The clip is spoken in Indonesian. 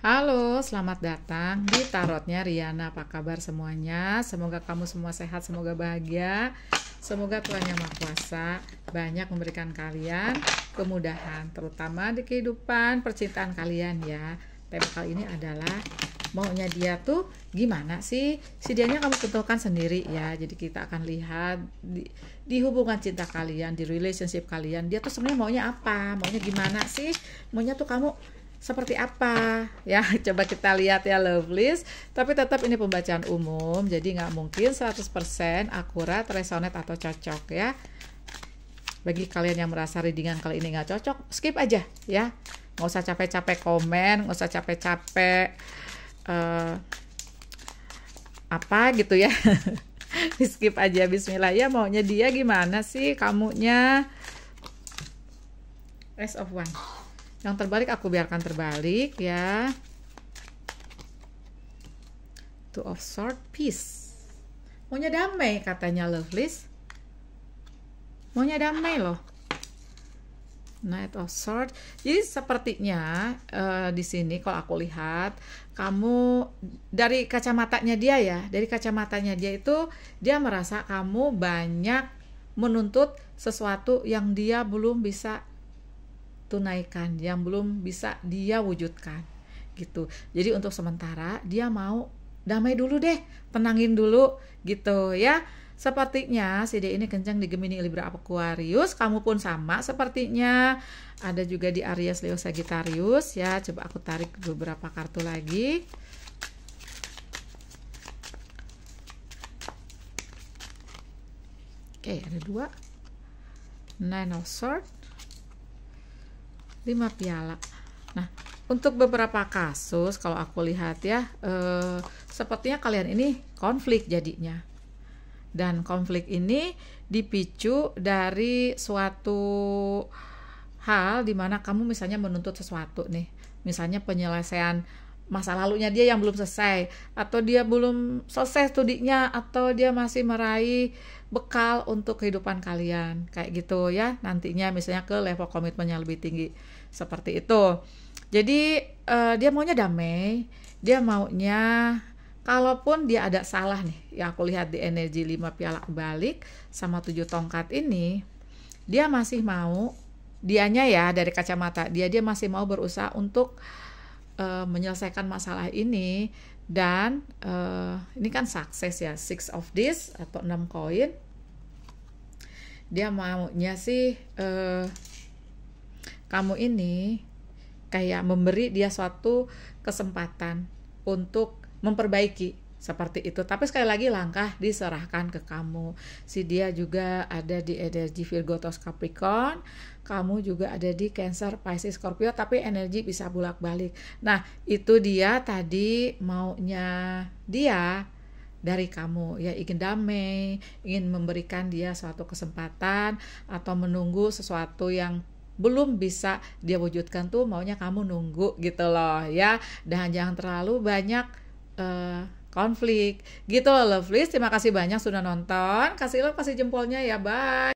Halo, selamat datang di Tarotnya Riana. Apa kabar semuanya? Semoga kamu semua sehat, semoga bahagia. Semoga Tuhan Yang Maha Kuasa banyak memberikan kalian kemudahan, terutama di kehidupan percintaan kalian ya. Tema kali ini adalah maunya dia tuh gimana sih? Si dianya kamu tentukan sendiri ya. Jadi kita akan lihat di, di hubungan cinta kalian, di relationship kalian, dia tuh sebenarnya maunya apa? Maunya gimana sih? Maunya tuh kamu seperti apa ya coba kita lihat ya love list. tapi tetap ini pembacaan umum jadi nggak mungkin 100% akurat resonate atau cocok ya bagi kalian yang merasa readingan kali ini nggak cocok skip aja ya nggak usah capek-capek komen nggak usah capek-capek uh, apa gitu ya skip aja Bismillah ya maunya dia gimana sih kamunya rest of one yang terbalik aku biarkan terbalik ya two of sword peace maunya damai katanya lovelies maunya damai loh Knight of Swords. Jadi sepertinya uh, di sini kalau aku lihat kamu dari kacamatanya dia ya, dari kacamatanya dia itu dia merasa kamu banyak menuntut sesuatu yang dia belum bisa tunaikan yang belum bisa dia wujudkan gitu jadi untuk sementara dia mau damai dulu deh tenangin dulu gitu ya Sepertinya CD ini kencang di Gemini Libra Aquarius, kamu pun sama sepertinya. Ada juga di Aries Leo Sagittarius ya. Coba aku tarik beberapa kartu lagi. Oke, ada dua. Nine of Swords 5 piala. Nah, untuk beberapa kasus kalau aku lihat ya eh, sepertinya kalian ini konflik jadinya. Dan konflik ini dipicu dari suatu hal di mana kamu misalnya menuntut sesuatu nih. Misalnya penyelesaian masa lalunya dia yang belum selesai atau dia belum selesai studinya atau dia masih meraih bekal untuk kehidupan kalian kayak gitu ya nantinya misalnya ke level komitmennya lebih tinggi seperti itu jadi uh, dia maunya damai dia maunya kalaupun dia ada salah nih ya aku lihat di energi 5 piala balik sama 7 tongkat ini dia masih mau dianya ya dari kacamata dia dia masih mau berusaha untuk uh, menyelesaikan masalah ini dan uh, ini kan sukses ya six of this atau enam koin dia maunya sih uh, kamu ini kayak memberi dia suatu kesempatan untuk memperbaiki seperti itu. Tapi sekali lagi langkah diserahkan ke kamu. Si dia juga ada di energi Virgo atau Capricorn, kamu juga ada di Cancer Pisces Scorpio tapi energi bisa bolak-balik. Nah, itu dia tadi maunya dia dari kamu ya ingin damai, ingin memberikan dia suatu kesempatan atau menunggu sesuatu yang belum bisa dia wujudkan tuh maunya kamu nunggu gitu loh ya dan jangan terlalu banyak uh, konflik. Gitu loh Lovelies. terima kasih banyak sudah nonton. Kasih love, kasih jempolnya ya. Bye.